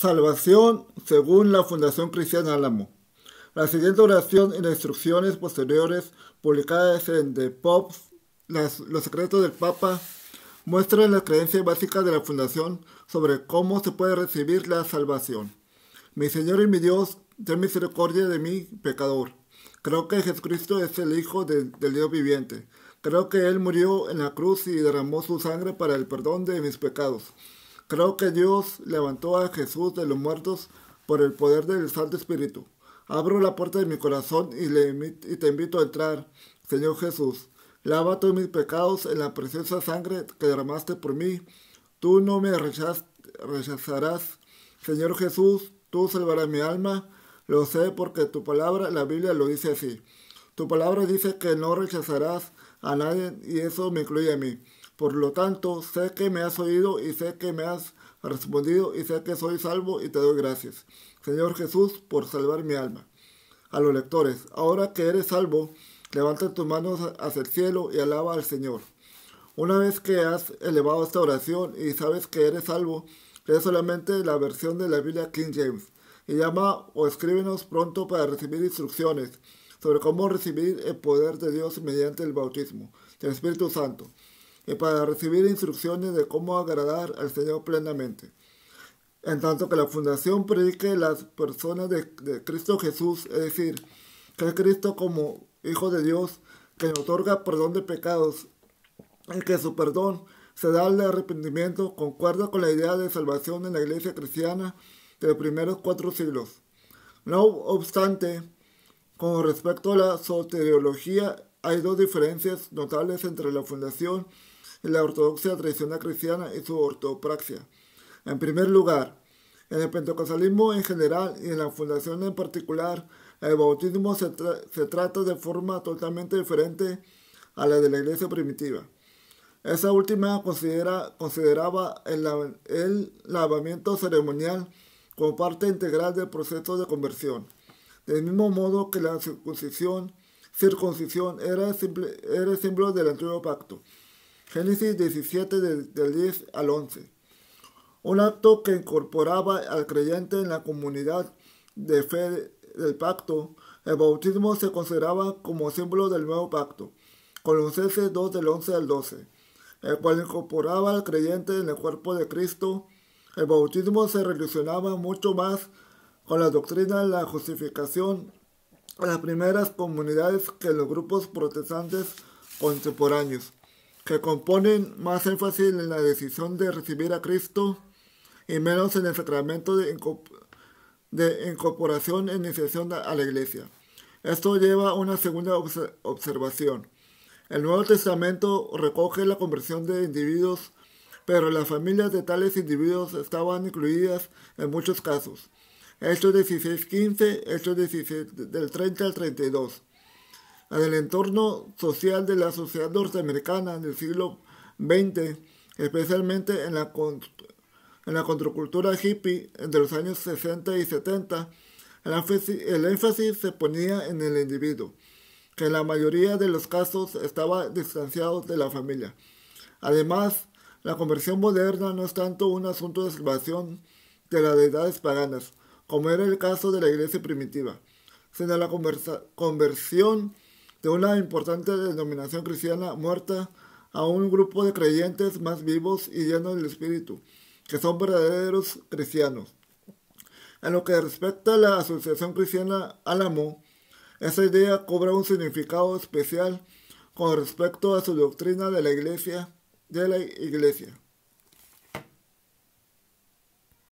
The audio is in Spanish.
Salvación según la Fundación Cristiana Álamo. La siguiente oración y las instrucciones posteriores publicadas en The Pops, Los Secretos del Papa, muestran las creencias básicas de la Fundación sobre cómo se puede recibir la salvación. Mi Señor y mi Dios, ten misericordia de mí, pecador. Creo que Jesucristo es el Hijo del Dios viviente. Creo que Él murió en la cruz y derramó su sangre para el perdón de mis pecados Creo que Dios levantó a Jesús de los muertos por el poder del Santo Espíritu. Abro la puerta de mi corazón y, te invito a entrar, Señor Jesús. Lava todos mis pecados en la preciosa sangre que derramaste por mí. Tú no me rechazarás, Señor Jesús. Tú salvarás mi alma. Lo sé porque tu palabra, la Biblia lo dice así. Tu palabra dice que no rechazarás a nadie y eso me incluye a mí. Por lo tanto, sé que me has oído y sé que me has respondido y sé que soy salvo y te doy gracias. Señor Jesús, por salvar mi alma. A los lectores, ahora que eres salvo, levanta tus manos hacia el cielo y alaba al Señor. Una vez que has elevado esta oración y sabes que eres salvo, lee solamente la versión de la Biblia King James y llama o escríbenos pronto para recibir instrucciones sobre cómo recibir el poder de Dios mediante el bautismo del Espíritu Santo y para recibir instrucciones de cómo agradar al Señor plenamente. En tanto que la fundación predique las personas de, Cristo Jesús, es decir, que Cristo como Hijo de Dios, que nos otorga perdón de pecados, y que su perdón se da al arrepentimiento, concuerda con la idea de salvación en la iglesia cristiana de los primeros cuatro siglos. No obstante, con respecto a la soteriología, hay dos diferencias notables entre la fundación en la ortodoxia tradicional cristiana y su ortopraxia. En primer lugar, en el pentecostalismo en general y en la fundación en particular, el bautismo se, trata de forma totalmente diferente a la de la iglesia primitiva. Esa última consideraba el, lavamiento ceremonial como parte integral del proceso de conversión. Del mismo modo que la circuncisión, era el símbolo del antiguo pacto. Génesis 17 del, 10 al 11. Un acto que incorporaba al creyente en la comunidad de fe del pacto, el bautismo se consideraba como símbolo del nuevo pacto. Colosenses 2 del 11 al 12, el cual incorporaba al creyente en el cuerpo de Cristo. El bautismo se relacionaba mucho más con la doctrina de la justificación en las primeras comunidades que los grupos protestantes contemporáneos que componen más énfasis en la decisión de recibir a Cristo y menos en el sacramento de, incorporación e iniciación a la iglesia. Esto lleva a una segunda observación. El Nuevo Testamento recoge la conversión de individuos, pero las familias de tales individuos estaban incluidas en muchos casos. Hechos 16.15, Hechos 16 del 30 al 32. En el entorno social de la sociedad norteamericana del siglo XX, especialmente en la, en la contracultura hippie entre los años 60 y 70, el énfasis, se ponía en el individuo, que en la mayoría de los casos estaba distanciado de la familia. Además, la conversión moderna no es tanto un asunto de salvación de las deidades paganas, como era el caso de la iglesia primitiva, sino la conversión de una importante denominación cristiana muerta a un grupo de creyentes más vivos y llenos del Espíritu, que son verdaderos cristianos. En lo que respecta a la Asociación Cristiana Álamo, esa idea cobra un significado especial con respecto a su doctrina de la Iglesia, de la Iglesia.